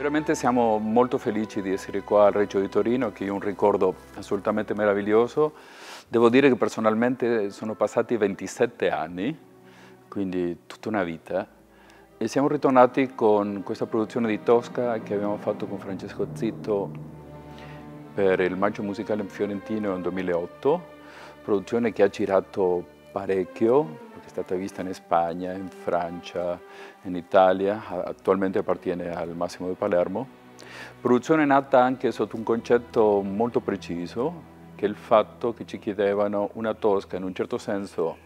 Veramente siamo molto felici di essere qua al Reggio di Torino, che è un ricordo assolutamente meraviglioso. Devo dire che personalmente sono passati 27 anni, quindi tutta una vita, e siamo ritornati con questa produzione di Tosca che abbiamo fatto con Francesco Zitto per il Maggio Musicale Fiorentino nel 2008, produzione che ha girato parecchio, è stata vista in Spagna, in Francia, in Italia, attualmente appartiene al Massimo di Palermo. Produzione nata anche sotto un concetto molto preciso, che è il fatto che ci chiedevano una tosca, in un certo senso,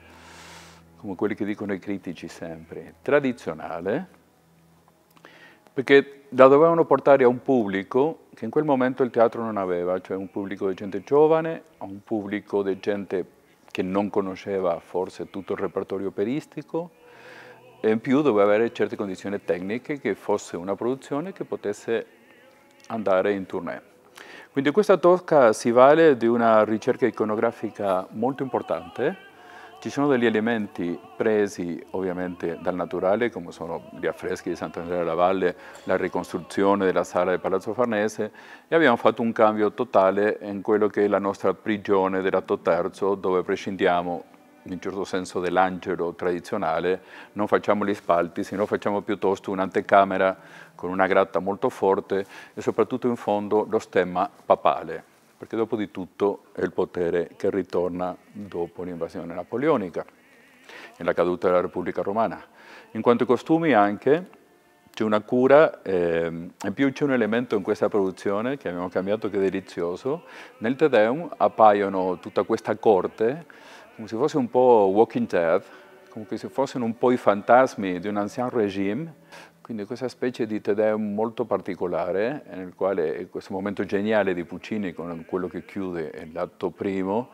come quelli che dicono i critici sempre, tradizionale, perché la dovevano portare a un pubblico che in quel momento il teatro non aveva, cioè un pubblico di gente giovane, a un pubblico di gente che non conosceva forse tutto il repertorio operistico e in più doveva avere certe condizioni tecniche che fosse una produzione che potesse andare in tournée. Quindi questa Tosca si vale di una ricerca iconografica molto importante ci sono degli elementi presi ovviamente dal naturale, come sono gli affreschi di Sant'Andrea della Valle, la ricostruzione della sala del Palazzo Farnese e abbiamo fatto un cambio totale in quello che è la nostra prigione dell'atto terzo, dove prescindiamo in un certo senso dell'angelo tradizionale, non facciamo gli spalti, sino facciamo piuttosto un'antecamera con una gratta molto forte e soprattutto in fondo lo stemma papale perché dopo di tutto è il potere che ritorna dopo l'invasione napoleonica e la caduta della Repubblica Romana. In quanto ai costumi anche c'è una cura, eh, in più c'è un elemento in questa produzione che abbiamo cambiato che è delizioso, nel Tedeum appaiono tutta questa corte come se fosse un po' Walking Dead, come se fossero un po' i fantasmi di un anziano regime, quindi questa specie di Tedeum molto particolare, nel quale questo momento geniale di Puccini con quello che chiude l'atto primo,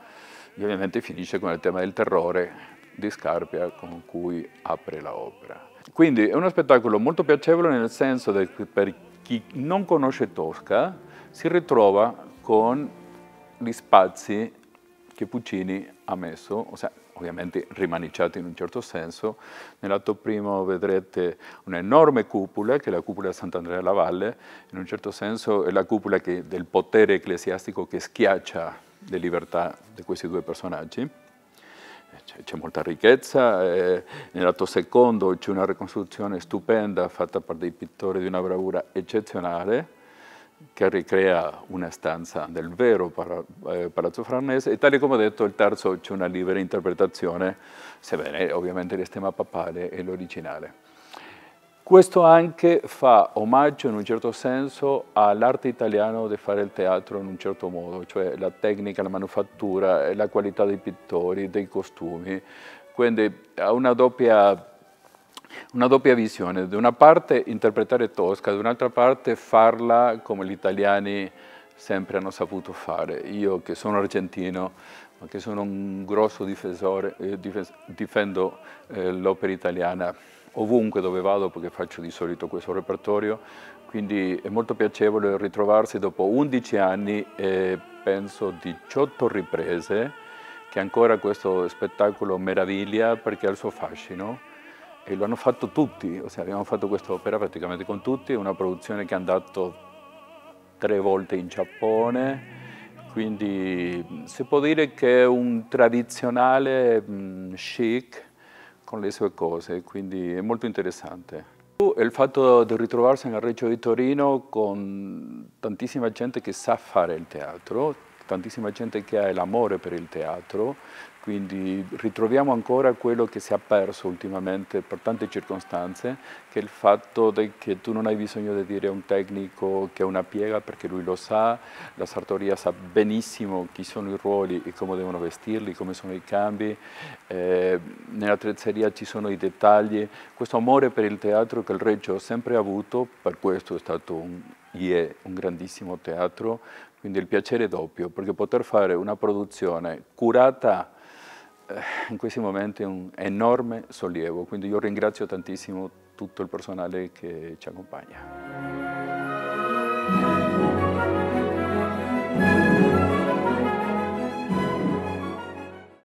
e ovviamente finisce con il tema del terrore di Scarpia con cui apre l'opera. Quindi è uno spettacolo molto piacevole nel senso che per chi non conosce Tosca si ritrova con gli spazi che Puccini ha messo, ossia ovviamente rimaniciati in un certo senso. Nell'atto primo vedrete un'enorme cupola, che è la cupola di Sant'Andrea della Valle, in un certo senso è la cupola che, del potere ecclesiastico che schiaccia le libertà di questi due personaggi. C'è molta ricchezza, eh, nell'atto secondo c'è una ricostruzione stupenda fatta per dei pittori di una bravura eccezionale, che ricrea una stanza del vero eh, palazzo farnese e tale come ho detto il terzo c'è una libera interpretazione, sebbene ovviamente l'estema papale è l'originale. Questo anche fa omaggio in un certo senso all'arte italiano di fare il teatro in un certo modo, cioè la tecnica, la manufattura, la qualità dei pittori, dei costumi, quindi ha una doppia una doppia visione, da una parte interpretare Tosca, da un'altra parte farla come gli italiani sempre hanno saputo fare. Io che sono argentino, ma che sono un grosso difensore, eh, difendo eh, l'opera italiana ovunque dove vado perché faccio di solito questo repertorio, quindi è molto piacevole ritrovarsi dopo 11 anni e penso 18 riprese che ancora questo spettacolo meraviglia perché ha il suo fascino e lo hanno fatto tutti, o abbiamo fatto questa opera praticamente con tutti, è una produzione che è andata tre volte in Giappone, quindi si può dire che è un tradizionale mh, chic con le sue cose, quindi è molto interessante. Il fatto di ritrovarsi nel Reggio di Torino con tantissima gente che sa fare il teatro, tantissima gente che ha l'amore per il teatro, quindi ritroviamo ancora quello che si è perso ultimamente per tante circostanze, che è il fatto che tu non hai bisogno di dire a un tecnico che è una piega perché lui lo sa, la sartoria sa benissimo chi sono i ruoli e come devono vestirli, come sono i cambi, eh, nell'attrezzeria ci sono i dettagli, questo amore per il teatro che il Reggio ha sempre avuto, per questo è stato un, è un grandissimo teatro, quindi il piacere è doppio, perché poter fare una produzione curata eh, in questi momenti è un enorme sollievo, quindi io ringrazio tantissimo tutto il personale che ci accompagna.